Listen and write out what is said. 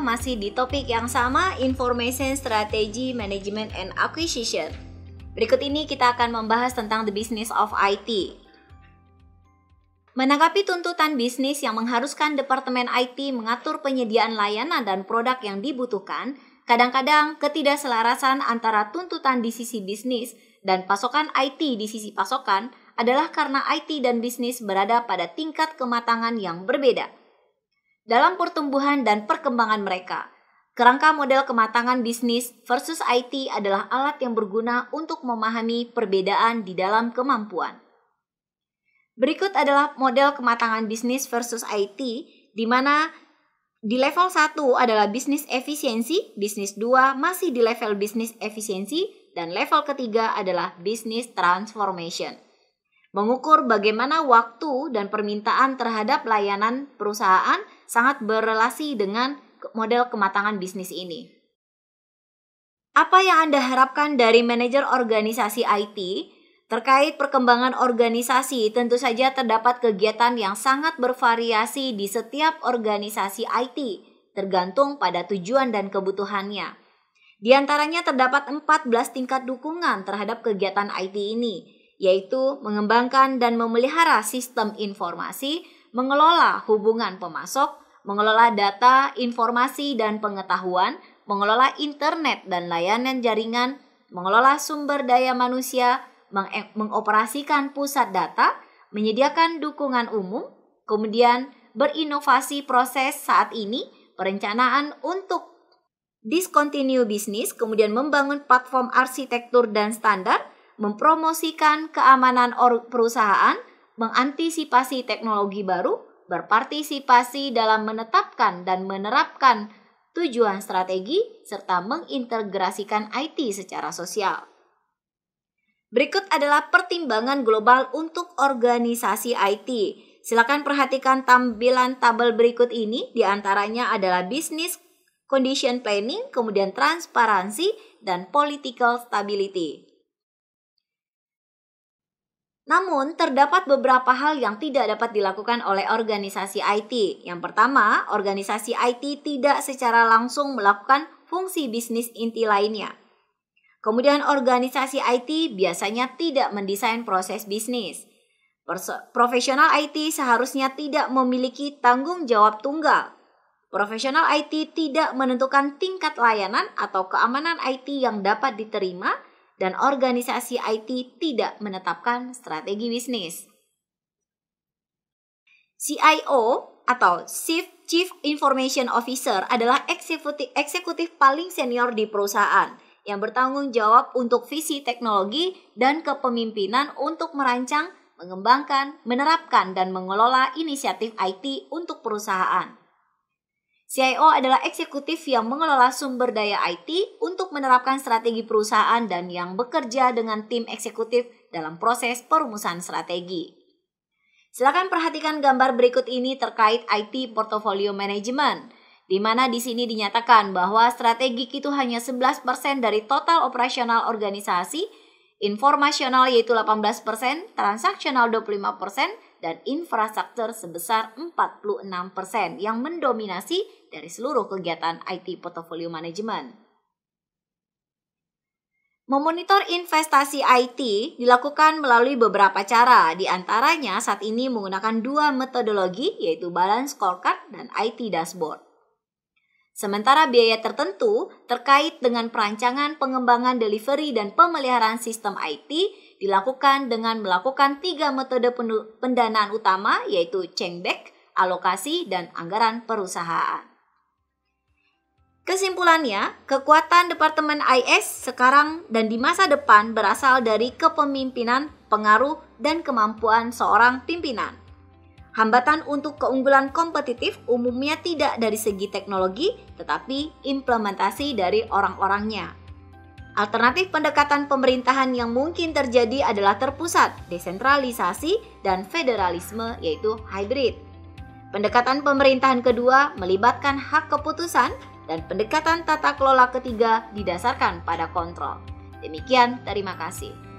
masih di topik yang sama, Information Strategy Management and Acquisition. Berikut ini kita akan membahas tentang the business of IT. Menanggapi tuntutan bisnis yang mengharuskan Departemen IT mengatur penyediaan layanan dan produk yang dibutuhkan, kadang-kadang ketidakselarasan antara tuntutan di sisi bisnis dan pasokan IT di sisi pasokan adalah karena IT dan bisnis berada pada tingkat kematangan yang berbeda – dalam pertumbuhan dan perkembangan mereka. Kerangka model kematangan bisnis versus IT adalah alat yang berguna untuk memahami perbedaan di dalam kemampuan. Berikut adalah model kematangan bisnis versus IT, di mana di level 1 adalah bisnis efisiensi, bisnis 2 masih di level bisnis efisiensi, dan level ketiga adalah bisnis transformation. Mengukur bagaimana waktu dan permintaan terhadap layanan perusahaan sangat berrelasi dengan model kematangan bisnis ini. Apa yang Anda harapkan dari manajer organisasi IT terkait perkembangan organisasi? Tentu saja terdapat kegiatan yang sangat bervariasi di setiap organisasi IT, tergantung pada tujuan dan kebutuhannya. Di antaranya terdapat 14 tingkat dukungan terhadap kegiatan IT ini, yaitu mengembangkan dan memelihara sistem informasi, mengelola hubungan pemasok, mengelola data, informasi, dan pengetahuan, mengelola internet dan layanan jaringan, mengelola sumber daya manusia, eh, mengoperasikan pusat data, menyediakan dukungan umum, kemudian berinovasi proses saat ini, perencanaan untuk discontinue bisnis, kemudian membangun platform arsitektur dan standar, mempromosikan keamanan perusahaan, mengantisipasi teknologi baru, berpartisipasi dalam menetapkan dan menerapkan tujuan strategi, serta mengintegrasikan IT secara sosial. Berikut adalah pertimbangan global untuk organisasi IT. Silakan perhatikan tampilan tabel berikut ini, diantaranya adalah bisnis, condition planning, kemudian transparansi, dan political stability. Namun, terdapat beberapa hal yang tidak dapat dilakukan oleh organisasi IT. Yang pertama, organisasi IT tidak secara langsung melakukan fungsi bisnis inti lainnya. Kemudian, organisasi IT biasanya tidak mendesain proses bisnis. profesional IT seharusnya tidak memiliki tanggung jawab tunggal. Profesional IT tidak menentukan tingkat layanan atau keamanan IT yang dapat diterima dan organisasi IT tidak menetapkan strategi bisnis. CIO atau Chief Information Officer adalah eksekutif, eksekutif paling senior di perusahaan yang bertanggung jawab untuk visi teknologi dan kepemimpinan untuk merancang, mengembangkan, menerapkan, dan mengelola inisiatif IT untuk perusahaan. CIO adalah eksekutif yang mengelola sumber daya IT untuk menerapkan strategi perusahaan dan yang bekerja dengan tim eksekutif dalam proses perumusan strategi. Silakan perhatikan gambar berikut ini terkait IT Portfolio Management, di mana di sini dinyatakan bahwa strategi itu hanya 11% dari total operasional organisasi, informasional yaitu 18%, transaksional 25%, dan infrastruktur sebesar 46% yang mendominasi dari seluruh kegiatan IT portfolio management. Memonitor investasi IT dilakukan melalui beberapa cara, di antaranya saat ini menggunakan dua metodologi yaitu balance scorecard dan IT dashboard. Sementara biaya tertentu terkait dengan perancangan, pengembangan delivery, dan pemeliharaan sistem IT dilakukan dengan melakukan tiga metode pendanaan utama yaitu cengbek, alokasi, dan anggaran perusahaan. Kesimpulannya, kekuatan Departemen IS sekarang dan di masa depan berasal dari kepemimpinan, pengaruh, dan kemampuan seorang pimpinan. Hambatan untuk keunggulan kompetitif umumnya tidak dari segi teknologi, tetapi implementasi dari orang-orangnya. Alternatif pendekatan pemerintahan yang mungkin terjadi adalah terpusat, desentralisasi, dan federalisme yaitu hybrid. Pendekatan pemerintahan kedua melibatkan hak keputusan dan pendekatan tata kelola ketiga didasarkan pada kontrol. Demikian, terima kasih.